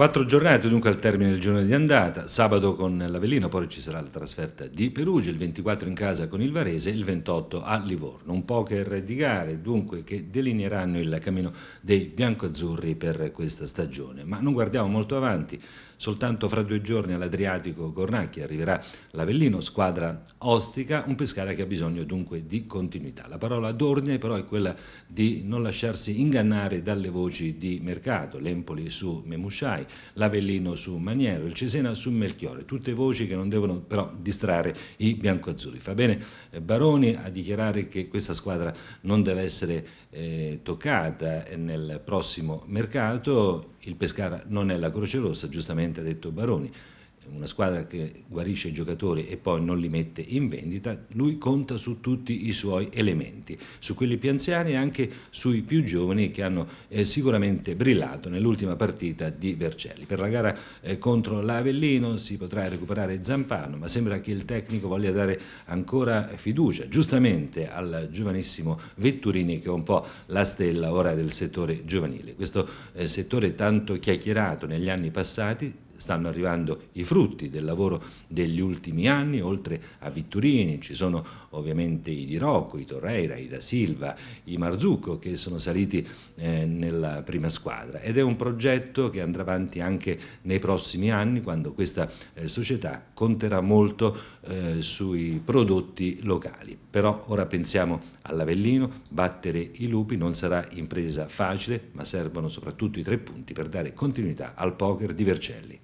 Quattro giornate dunque al termine del giorno di andata, sabato con l'Avellino, poi ci sarà la trasferta di Perugia, il 24 in casa con il Varese, il 28 a Livorno. Un poker di gare dunque che delineeranno il cammino dei biancoazzurri per questa stagione. Ma non guardiamo molto avanti, soltanto fra due giorni all'Adriatico Gornacchi arriverà l'Avellino, squadra ostica, un Pescara che ha bisogno dunque di continuità. La parola d'ordine però è quella di non lasciarsi ingannare dalle voci di mercato, l'Empoli su Memusciai l'Avellino su Maniero, il Cesena su Melchiore, tutte voci che non devono però distrarre i biancoazzurri. Fa bene eh, Baroni a dichiarare che questa squadra non deve essere eh, toccata nel prossimo mercato, il Pescara non è la Croce Rossa, giustamente ha detto Baroni una squadra che guarisce i giocatori e poi non li mette in vendita, lui conta su tutti i suoi elementi, su quelli più anziani e anche sui più giovani che hanno eh, sicuramente brillato nell'ultima partita di Vercelli. Per la gara eh, contro l'Avellino si potrà recuperare Zampano, ma sembra che il tecnico voglia dare ancora fiducia, giustamente al giovanissimo Vetturini che è un po' la stella ora del settore giovanile. Questo eh, settore tanto chiacchierato negli anni passati stanno arrivando i frutti del lavoro degli ultimi anni, oltre a Vitturini ci sono ovviamente i Di Rocco, i Torreira, i Da Silva, i Marzucco che sono saliti eh, nella prima squadra ed è un progetto che andrà avanti anche nei prossimi anni quando questa eh, società conterà molto eh, sui prodotti locali. Però ora pensiamo all'Avellino, battere i lupi non sarà impresa facile ma servono soprattutto i tre punti per dare continuità al poker di Vercelli.